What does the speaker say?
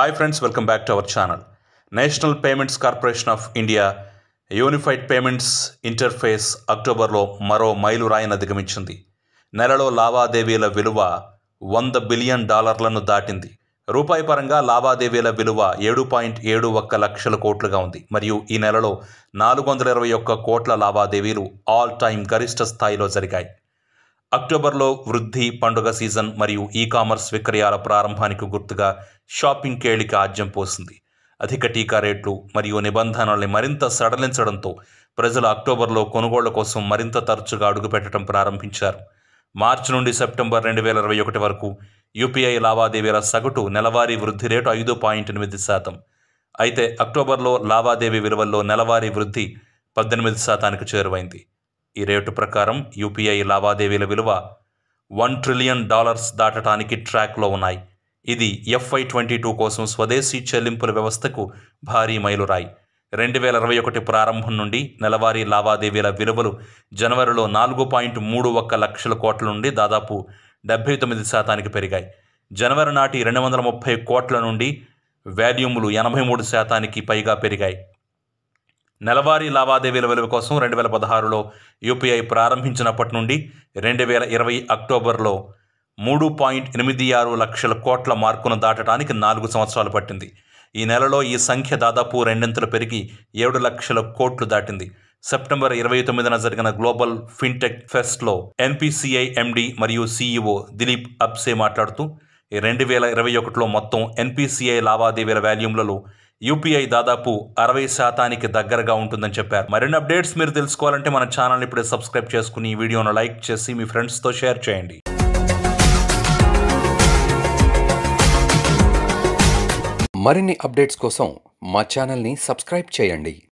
hi friends welcome back to our channel national payments corporation of India unified payments interface అక్టోబర్లో మరో మైలురాయిని అధిగమించింది నెలలో లావాదేవీల విలువ వంద బిలియన్ డాలర్లను దాటింది రూపాయి పరంగా లావాదేవీల విలువ ఏడు పాయింట్ ఏడు ఒక్క లక్షల కోట్లుగా ఉంది మరియు ఈ నెలలో నాలుగు వందల ఇరవై ఒక్క కోట్ల లావాదేవీలు ఆల్ టైమ్ గరిష్ట స్థాయిలో జరిగాయి అక్టోబర్లో వృద్ధి పండుగ సీజన్ మరియు ఈ కామర్స్ విక్రయాల ప్రారంభానికి గుర్తుగా షాపింగ్ కేళిక ఆజ్యం పోసింది అధిక టీకా రేట్లు మరియు నిబంధనల్ని మరింత సడలించడంతో ప్రజలు అక్టోబర్లో కొనుగోళ్ల కోసం మరింత తరచుగా అడుగుపెట్టడం ప్రారంభించారు మార్చి నుండి సెప్టెంబర్ రెండు వేల ఇరవై ఒకటి వరకు యూపీఐ లావాదేవీల సగటు నెలవారీ వృద్ధి రేటు ఐదు పాయింట్ ఎనిమిది శాతం అయితే అక్టోబర్లో లావాదేవీ విలువల్లో నెలవారీ వృద్ధి పద్దెనిమిది శాతానికి చేరువైంది ఈ రేటు ప్రకారం యూపీఐ లావాదేవీల విలువ వన్ ట్రిలియన్ డాలర్స్ దాటడానికి ట్రాక్లో ఉన్నాయి ఇది ఎఫ్ఐ ట్వంటీ టూ కోసం స్వదేశీ చెల్లింపుల వ్యవస్థకు భారీ మైలురాయి రెండు వేల ఇరవై ఒకటి ప్రారంభం నుండి నెలవారీ లావాదేవీల విలువలు జనవరిలో నాలుగు పాయింట్ మూడు ఒక్క లక్షల కోట్ల నుండి దాదాపు డెబ్బై తొమ్మిది శాతానికి పెరిగాయి జనవరి నాటి రెండు వందల ముప్పై కోట్ల నుండి వాల్యూములు ఎనభై మూడు శాతానికి పైగా పెరిగాయి నెలవారీ లావాదేవీల విలువ కోసం రెండు వేల పదహారులో యూపీఐ ప్రారంభించినప్పటి నుండి రెండు వేల ఇరవై అక్టోబర్లో మూడు పాయింట్ ఎనిమిది ఆరు లక్షల కోట్ల మార్కును దాటడానికి నాలుగు సంవత్సరాలు పట్టింది ఈ నెలలో ఈ సంఖ్య దాదాపు రెండింతలు పెరిగి ఏడు లక్షల కోట్లు దాటింది సెప్టెంబర్ ఇరవై తొమ్మిదిన జరిగిన గ్లోబల్ ఫిన్టెక్ ఫెస్ట్లో ఎన్పిసిఐ ఎండి మరియు సీఈఓ దిలీప్ అప్సే మాట్లాడుతూ రెండు వేల ఇరవై ఒకటిలో మొత్తం ఎన్పిసిఐ లావాదేవీల వాల్యూమ్లలో యూపీఐ దాదాపు అరవై శాతానికి దగ్గరగా ఉంటుందని చెప్పారు మరిన్ని అప్డేట్స్ మీరు తెలుసుకోవాలంటే మన ఛానల్ ఇప్పుడే సబ్స్క్రైబ్ చేసుకుని ఈ వీడియోను లైక్ చేసి మీ ఫ్రెండ్స్తో షేర్ చేయండి మరిన్ని అప్డేట్స్ కోసం మా ఛానల్ని సబ్స్క్రైబ్ చేయండి